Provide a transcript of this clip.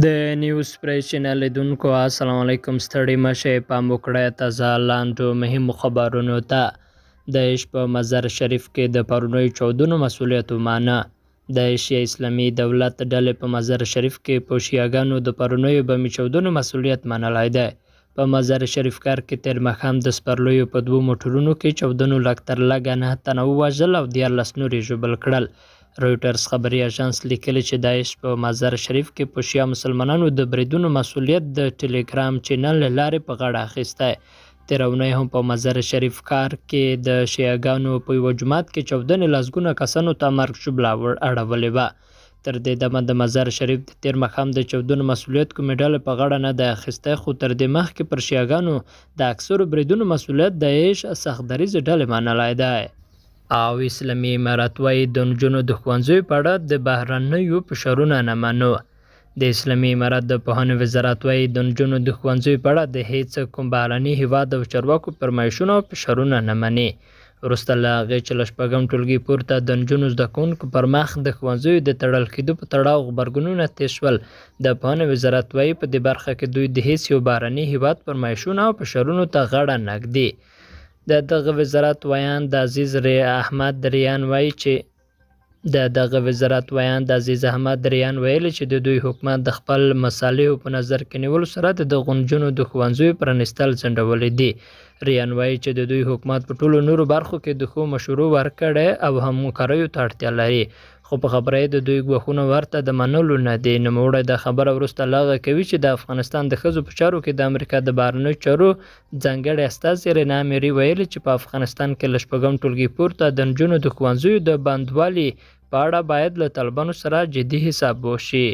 د نیوز پرېشن لیدونکو السلام علیکم ستړي مشه پام وکړه تازه لاندو مهم خبرونو ته د شپه مزار شریف کې د پرونی 14 مسولیت مانه د شیعه اسلامي دولت ډلې په مزار شریف کې په شیعاګانو د پرونی بمی 14 مسولیت منلای دی په مزار شریف کار کې تیر مخام د سپرلویو په دوو موټرونو کې 14 لک تر لګ نه تنو وژل او 14 نورې جوړ کړل رویټرز خبري اژانس لیکلی چې داعش په مزار شریف کې په شیا مسلمانانو د بریدونو مسولیت د ټلیګرام چینل لارې په غاړه اخیستی تیرونی هم په مزار شریف کار کې د شیعګانو په یوه جماعت کې چودنې لسګونه کسانو ته مرګ شبله ور اړولې وه تر دې دمه د مزار شریف د تیر مخام د چودنو مسولیت کومې ډلې په غاړه نه ده اخیستی خو تر دې مخکې پر شیعګانو د اکثرو بریدونو مسولیت داعش سختدریز ډلې منلی دی او اسلامي اماراتوي د نجونو د ښوونځیو په اړه د بهرنیو فشارونه نه منو د اسلامي امارات د پوهنې وزارت وایي د نجونو د ښوونځیو په اړه د هیڅ کوم بهرني هیواد او چارواکو فرمایشونه او فشارونه نه مني وروسته له هغې چې له شپږم ټولګي پورته د نجونو زده کوونکو پر مخ د ښوونځیو د تړل کېدو په تړاو غبرګونونه تېز شول د پوهنې وزارت وایي په دې برخه کې دوی د هیڅ یو بهرني هیواد فرمایشونه او فشارونو ته غاړه نه ږدي د دغه وزارت ویان د عزیز ری احمد ریان وایي چې د دغه وزارت ویان د عزیز احمد ریان ویل چې د دوی حکومت د خپل مصالحو په نظر کې نیول سره د غونجونو د ښوونځیو پرانستل ځنډولې دي ریان وایي چې د دوی حکومت په ټولو نورو برخو کې د خو مشورو ورکړې او همکاریو ته اړتیا لري خو په خبره د دوی ګوښونه ورته د منلو نه دی نوموړی د خبره وروسته لغه کوي چې د افغانستان د ښځو په چارو کې د امریکا د بهرنیو چارو ځانګړی استازی رینا میری ویلي چې په افغانستان کې له شپږم ټولګي پورته د نجونو د ښوونځیو د بندوالي په اړه باید له طالبانو سره جدي حساب وشي